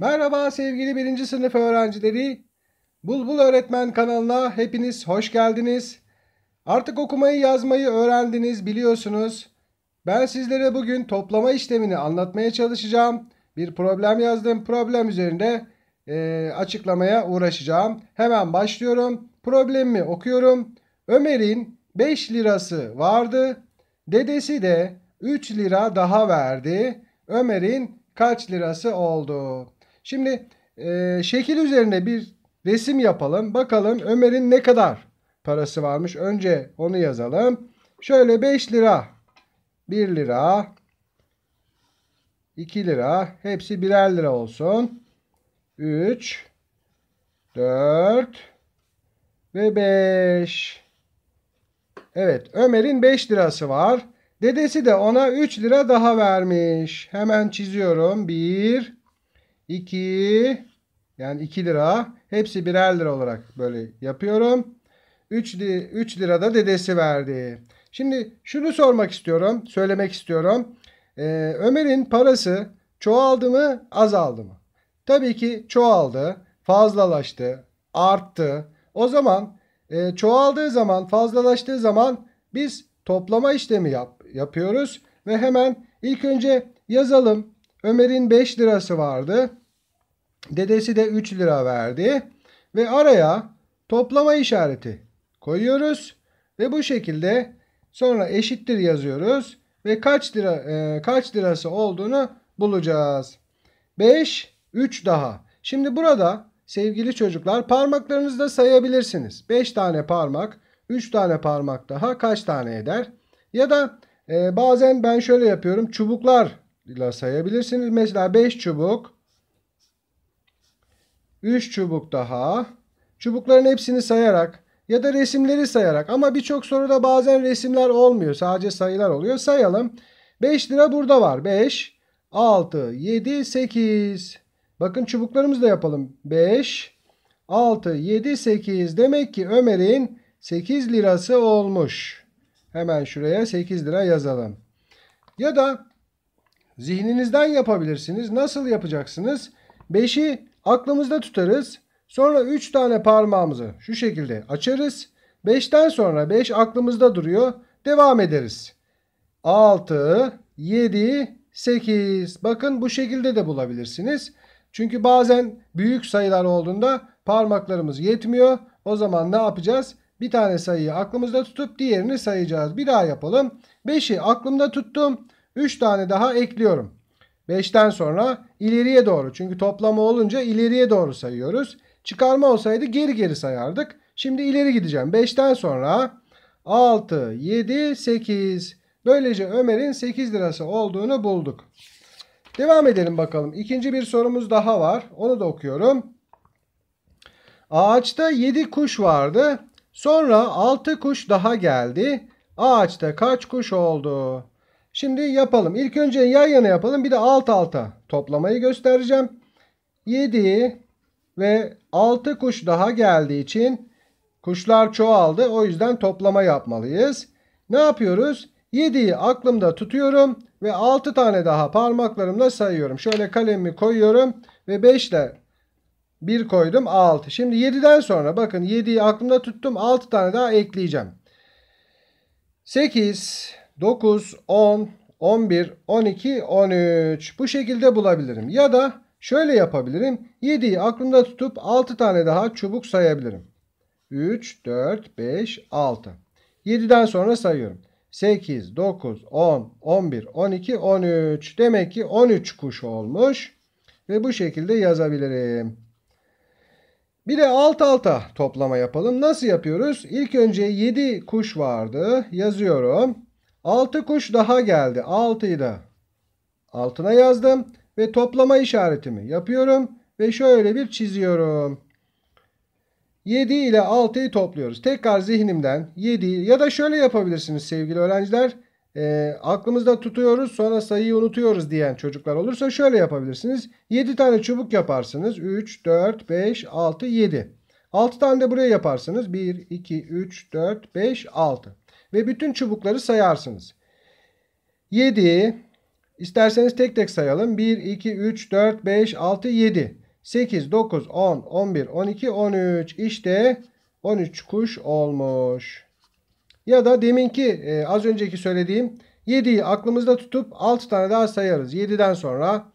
Merhaba sevgili birinci sınıf öğrencileri. Bulbul Öğretmen kanalına hepiniz hoş geldiniz. Artık okumayı yazmayı öğrendiniz biliyorsunuz. Ben sizlere bugün toplama işlemini anlatmaya çalışacağım. Bir problem yazdım. Problem üzerinde e, açıklamaya uğraşacağım. Hemen başlıyorum. Problemi okuyorum. Ömer'in 5 lirası vardı. Dedesi de 3 lira daha verdi. Ömer'in kaç lirası oldu? Şimdi e, şekil üzerine bir resim yapalım. Bakalım Ömer'in ne kadar parası varmış. Önce onu yazalım. Şöyle 5 lira, 1 lira, 2 lira. Hepsi birer lira olsun. 3, 4 ve 5. Evet Ömer'in 5 lirası var. Dedesi de ona 3 lira daha vermiş. Hemen çiziyorum. 1, 2 yani 2 lira. Hepsi birer lira olarak böyle yapıyorum. 3, 3 lira da dedesi verdi. Şimdi şunu sormak istiyorum. Söylemek istiyorum. Ee, Ömer'in parası çoğaldı mı azaldı mı? Tabii ki çoğaldı. Fazlalaştı. Arttı. O zaman e, çoğaldığı zaman fazlalaştığı zaman biz toplama işlemi yap, yapıyoruz. Ve hemen ilk önce yazalım. Ömer'in 5 lirası vardı. Dedesi de 3 lira verdi ve araya toplama işareti koyuyoruz ve bu şekilde sonra eşittir yazıyoruz ve kaç lira e, kaç lirası olduğunu bulacağız. 5 3 daha. Şimdi burada sevgili çocuklar parmaklarınızda sayabilirsiniz. 5 tane parmak, 3 tane parmak daha kaç tane eder? Ya da e, bazen ben şöyle yapıyorum. Çubuklarla sayabilirsiniz. Mesela 5 çubuk 3 çubuk daha. Çubukların hepsini sayarak ya da resimleri sayarak ama birçok soruda bazen resimler olmuyor. Sadece sayılar oluyor. Sayalım. 5 lira burada var. 5, 6, 7, 8. Bakın çubuklarımızı da yapalım. 5, 6, 7, 8. Demek ki Ömer'in 8 lirası olmuş. Hemen şuraya 8 lira yazalım. Ya da zihninizden yapabilirsiniz. Nasıl yapacaksınız? 5'i aklımızda tutarız. Sonra 3 tane parmağımızı şu şekilde açarız. 5'ten sonra 5 aklımızda duruyor. Devam ederiz. 6, 7, 8. Bakın bu şekilde de bulabilirsiniz. Çünkü bazen büyük sayılar olduğunda parmaklarımız yetmiyor. O zaman ne yapacağız? Bir tane sayıyı aklımızda tutup diğerini sayacağız. Bir daha yapalım. 5'i aklımda tuttum. 3 tane daha ekliyorum. 5'ten sonra ileriye doğru. Çünkü toplama olunca ileriye doğru sayıyoruz. Çıkarma olsaydı geri geri sayardık. Şimdi ileri gideceğim. 5'ten sonra 6, 7, 8. Böylece Ömer'in 8 lirası olduğunu bulduk. Devam edelim bakalım. İkinci bir sorumuz daha var. Onu da okuyorum. Ağaçta 7 kuş vardı. Sonra 6 kuş daha geldi. Ağaçta kaç kuş oldu? Şimdi yapalım. İlk önce yan yana yapalım. Bir de alt alta toplamayı göstereceğim. 7 ve 6 kuş daha geldiği için kuşlar çoğaldı. O yüzden toplama yapmalıyız. Ne yapıyoruz? 7'yi aklımda tutuyorum ve 6 tane daha parmaklarımla sayıyorum. Şöyle kalemimi koyuyorum ve 5 ile 1 koydum 6. Şimdi 7'den sonra bakın 7'yi aklımda tuttum 6 tane daha ekleyeceğim. 8, 9, 10, 11, 12, 13. Bu şekilde bulabilirim. Ya da şöyle yapabilirim. 7'yi aklımda tutup 6 tane daha çubuk sayabilirim. 3, 4, 5, 6. 7'den sonra sayıyorum. 8, 9, 10, 11, 12, 13. Demek ki 13 kuş olmuş. Ve bu şekilde yazabilirim. Bir de alt alta toplama yapalım. Nasıl yapıyoruz? İlk önce 7 kuş vardı. Yazıyorum. 6 kuş daha geldi. 6'yı da altına yazdım ve toplama işaretimi yapıyorum ve şöyle bir çiziyorum. 7 ile 6'yı topluyoruz. Tekrar zihnimden 7 ya da şöyle yapabilirsiniz sevgili öğrenciler. E, aklımızda tutuyoruz sonra sayıyı unutuyoruz diyen çocuklar olursa şöyle yapabilirsiniz. 7 tane çubuk yaparsınız. 3, 4, 5, 6, 7. 6 tane de buraya yaparsınız. 1, 2, 3, 4, 5, 6 ve bütün çubukları sayarsınız. 7 isterseniz tek tek sayalım. 1 2 3 4 5 6 7 8 9 10 11 12 13 işte 13 kuş olmuş. Ya da deminki e, az önceki söylediğim 7'yi aklımızda tutup 6 tane daha sayarız. 7'den sonra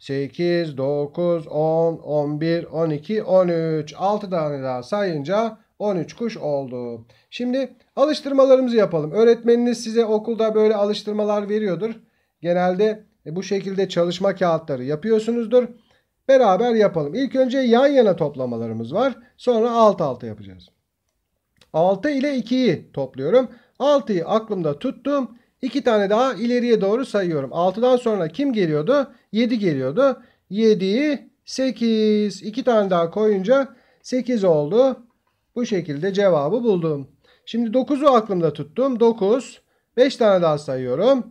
8, 9, 10, 11, 12, 13. 6 tane daha sayınca 13 kuş oldu. Şimdi alıştırmalarımızı yapalım. Öğretmeniniz size okulda böyle alıştırmalar veriyordur. Genelde e, bu şekilde çalışma kağıtları yapıyorsunuzdur. Beraber yapalım. İlk önce yan yana toplamalarımız var. Sonra alt alta yapacağız. 6 ile 2'yi topluyorum. 6'yı aklımda tuttum. 2 tane daha ileriye doğru sayıyorum. 6'dan sonra kim geliyordu? 7 geliyordu. 7'yi 8. 2 tane daha koyunca 8 oldu. Bu şekilde cevabı buldum. Şimdi 9'u aklımda tuttum. 9. 5 tane daha sayıyorum.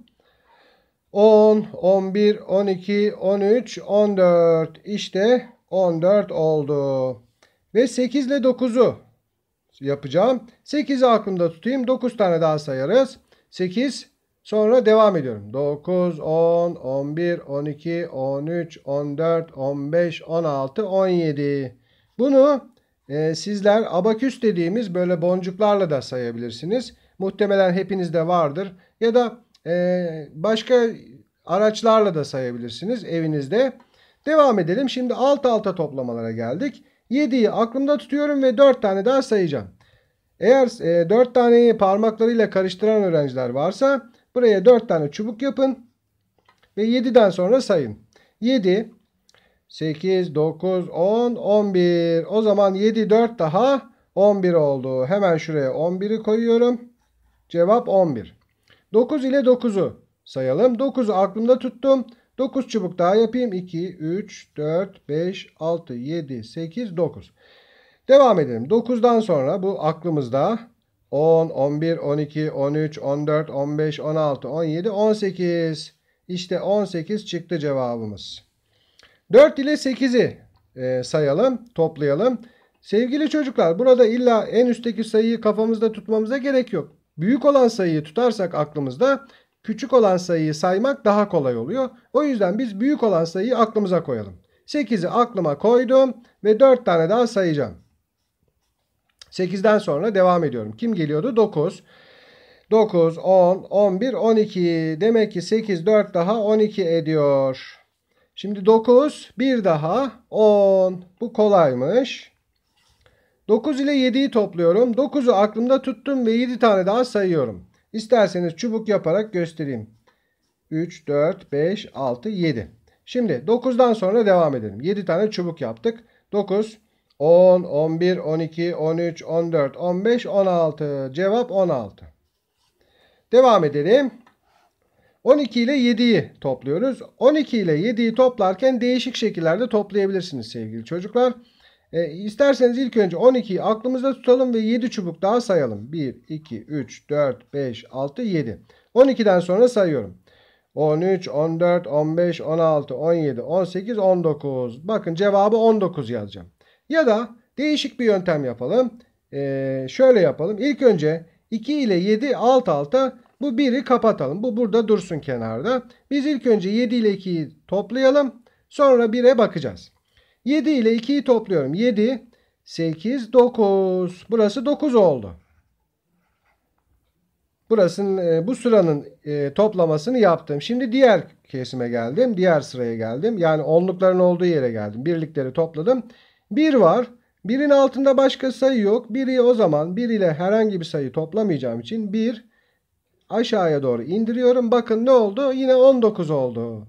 10, 11, 12, 13, 14. İşte 14 oldu. Ve 8 ile 9'u yapacağım. 8'i aklımda tutayım. 9 tane daha sayarız. 8 sonra devam ediyorum. 9, 10, 11, 12, 13, 14, 15, 16, 17. Bunu e, sizler abaküs dediğimiz böyle boncuklarla da sayabilirsiniz. Muhtemelen hepinizde vardır. Ya da e, başka araçlarla da sayabilirsiniz evinizde. Devam edelim. Şimdi alt alta toplamalara geldik. 7'yi aklımda tutuyorum ve 4 tane daha sayacağım. Eğer e, 4 taneyi parmaklarıyla karıştıran öğrenciler varsa buraya 4 tane çubuk yapın ve 7'den sonra sayın. 7, 8, 9, 10, 11. O zaman 7, 4 daha 11 oldu. Hemen şuraya 11'i koyuyorum. Cevap 11. 9 ile 9'u sayalım. 9'u aklımda tuttum. 9 çubuk daha yapayım. 2, 3, 4, 5, 6, 7, 8, 9. Devam edelim. 9'dan sonra bu aklımızda 10, 11, 12, 13, 14, 15, 16, 17, 18. İşte 18 çıktı cevabımız. 4 ile 8'i e, sayalım, toplayalım. Sevgili çocuklar burada illa en üstteki sayıyı kafamızda tutmamıza gerek yok. Büyük olan sayıyı tutarsak aklımızda küçük olan sayıyı saymak daha kolay oluyor. O yüzden biz büyük olan sayıyı aklımıza koyalım. 8'i aklıma koydum ve 4 tane daha sayacağım. 8'den sonra devam ediyorum. Kim geliyordu? 9. 9, 10, 11, 12. Demek ki 8, 4 daha 12 ediyor. Şimdi 9 bir daha 10. Bu kolaymış. 9 ile 7'yi topluyorum. 9'u aklımda tuttum ve 7 tane daha sayıyorum. İsterseniz çubuk yaparak göstereyim. 3, 4, 5, 6, 7. Şimdi 9'dan sonra devam edelim. 7 tane çubuk yaptık. 9, 10, 11, 12, 13, 14, 15, 16. Cevap 16. Devam edelim. 12 ile 7'yi topluyoruz. 12 ile 7'yi toplarken değişik şekillerde toplayabilirsiniz sevgili çocuklar. E, isterseniz ilk önce 12'yi aklımızda tutalım ve 7 çubuk daha sayalım. 1, 2, 3, 4, 5, 6, 7. 12'den sonra sayıyorum. 13, 14, 15, 16, 17, 18, 19. Bakın cevabı 19 yazacağım. Ya da değişik bir yöntem yapalım. E, şöyle yapalım. İlk önce 2 ile 7 alt alta bu 1'i kapatalım. Bu burada dursun kenarda. Biz ilk önce 7 ile 2'yi toplayalım. Sonra 1'e bakacağız. 7 ile 2'yi topluyorum. 7, 8, 9. Burası 9 oldu. Burasının, e, bu sıranın e, toplamasını yaptım. Şimdi diğer kesime geldim. Diğer sıraya geldim. Yani onlukların olduğu yere geldim. Birlikleri topladım. 1 var. 1'in altında başka sayı yok. 1'i o zaman 1 ile herhangi bir sayı toplamayacağım için 1, aşağıya doğru indiriyorum. Bakın ne oldu? Yine 19 oldu.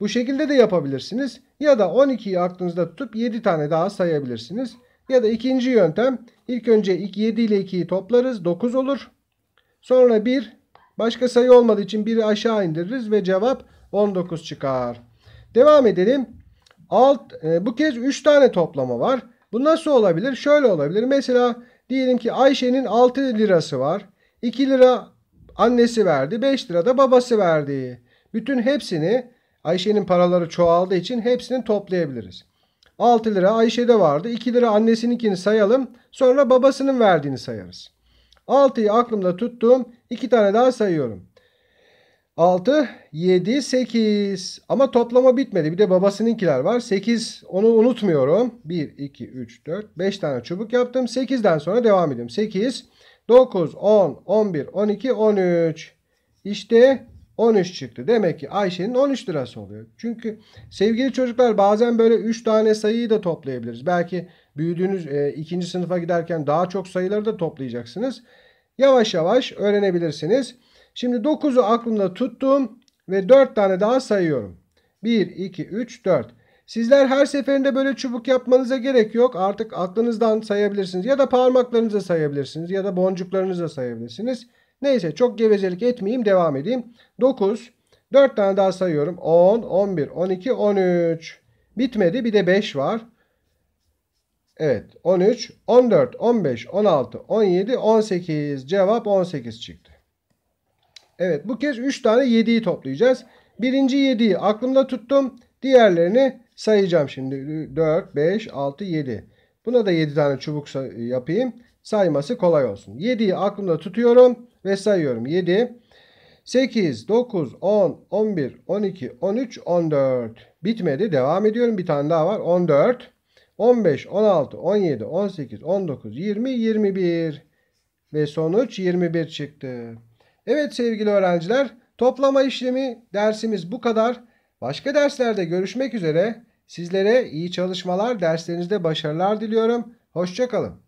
Bu şekilde de yapabilirsiniz. Ya da 12'yi aklınızda tutup 7 tane daha sayabilirsiniz. Ya da ikinci yöntem. İlk önce 7 ile 2'yi toplarız. 9 olur. Sonra 1. Başka sayı olmadığı için 1'i aşağı indiririz ve cevap 19 çıkar. Devam edelim. Alt, e, bu kez 3 tane toplama var. Bu nasıl olabilir? Şöyle olabilir. Mesela diyelim ki Ayşe'nin 6 lirası var. 2 lira Annesi verdi 5 lira da babası verdi. Bütün hepsini Ayşe'nin paraları çoğaldığı için hepsini toplayabiliriz. 6 lira Ayşe'de vardı. 2 lira annesininkini sayalım. Sonra babasının verdiğini sayarız. 6'yı aklımda tuttuğum, 2 tane daha sayıyorum. 6, 7, 8. Ama toplama bitmedi. Bir de babasınınkiler var. 8 onu unutmuyorum. 1, 2, 3, 4, 5 tane çubuk yaptım. 8'den sonra devam ediyorum. 8, 9, 10, 11, 12, 13. İşte 13 çıktı. Demek ki Ayşe'nin 13 lirası oluyor. Çünkü sevgili çocuklar bazen böyle 3 tane sayıyı da toplayabiliriz. Belki büyüdüğünüz e, ikinci sınıfa giderken daha çok sayıları da toplayacaksınız. Yavaş yavaş öğrenebilirsiniz. Şimdi 9'u aklımda tuttum ve 4 tane daha sayıyorum. 1, 2, 3, 4. Sizler her seferinde böyle çubuk yapmanıza gerek yok. Artık aklınızdan sayabilirsiniz ya da parmaklarınıza sayabilirsiniz ya da boncuklarınıza sayabilirsiniz. Neyse çok gevezelik etmeyeyim devam edeyim. 9, 4 tane daha sayıyorum. 10, 11, 12, 13. Bitmedi bir de 5 var. Evet 13, 14, 15, 16, 17, 18. Cevap 18 çıktı. Evet bu kez 3 tane 7'yi toplayacağız. Birinci 7'yi aklımda tuttum. Diğerlerini sayacağım şimdi. 4, 5, 6, 7. Buna da 7 tane çubuk yapayım. Sayması kolay olsun. 7'yi aklımda tutuyorum ve sayıyorum. 7, 8, 9, 10, 11, 12, 13, 14. Bitmedi. Devam ediyorum. Bir tane daha var. 14, 15, 16, 17, 18, 19, 20, 21. Ve sonuç 21 çıktı. Evet sevgili öğrenciler toplama işlemi dersimiz bu kadar. Başka derslerde görüşmek üzere. Sizlere iyi çalışmalar, derslerinizde başarılar diliyorum. Hoşçakalın.